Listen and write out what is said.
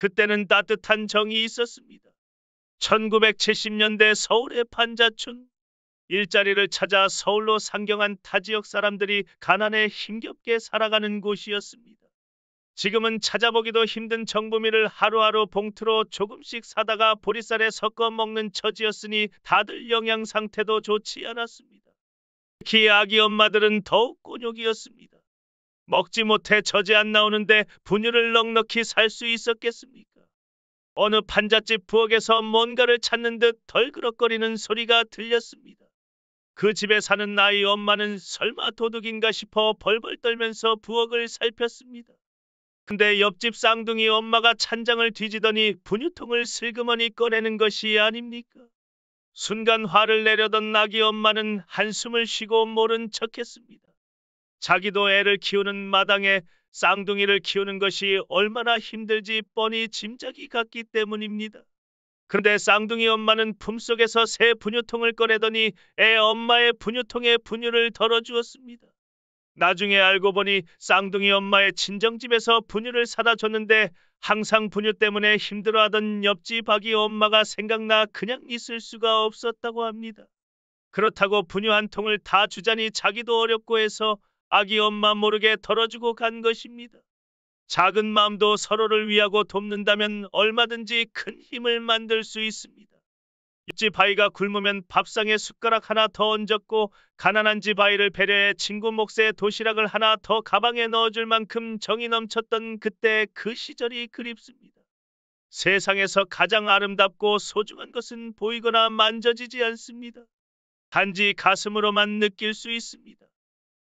그때는 따뜻한 정이 있었습니다. 1970년대 서울의 판자촌 일자리를 찾아 서울로 상경한 타 지역 사람들이 가난에 힘겹게 살아가는 곳이었습니다. 지금은 찾아보기도 힘든 정부미를 하루하루 봉투로 조금씩 사다가 보리쌀에 섞어 먹는 처지였으니 다들 영양 상태도 좋지 않았습니다. 특히 아기 엄마들은 더욱 곤욕이었습니다. 먹지 못해 젖이 안 나오는데 분유를 넉넉히 살 수 있었겠습니까? 어느 판잣집 부엌에서 뭔가를 찾는 듯 덜그럭거리는 소리가 들렸습니다. 그 집에 사는 나이 엄마는 설마 도둑인가 싶어 벌벌 떨면서 부엌을 살폈습니다. 근데 옆집 쌍둥이 엄마가 찬장을 뒤지더니 분유통을 슬그머니 꺼내는 것이 아닙니까? 순간 화를 내려던 나기 엄마는 한숨을 쉬고 모른 척했습니다. 자기도 애를 키우는 마당에 쌍둥이를 키우는 것이 얼마나 힘들지 뻔히 짐작이 갔기 때문입니다. 그런데 쌍둥이 엄마는 품속에서 새 분유통을 꺼내더니 애 엄마의 분유통에 분유를 덜어주었습니다. 나중에 알고 보니 쌍둥이 엄마의 친정집에서 분유를 사다 줬는데 항상 분유 때문에 힘들어하던 옆집 아기 엄마가 생각나 그냥 있을 수가 없었다고 합니다. 그렇다고 분유 한 통을 다 주자니 자기도 어렵고 해서 아기 엄마 모르게 덜어주고 간 것입니다. 작은 마음도 서로를 위하고 돕는다면 얼마든지 큰 힘을 만들 수 있습니다. 옆집 아이가 굶으면 밥상에 숟가락 하나 더 얹었고 가난한 집 아이를 배려해 친구 몫의 도시락을 하나 더 가방에 넣어줄 만큼 정이 넘쳤던 그때 그 시절이 그립습니다. 세상에서 가장 아름답고 소중한 것은 보이거나 만져지지 않습니다. 단지 가슴으로만 느낄 수 있습니다.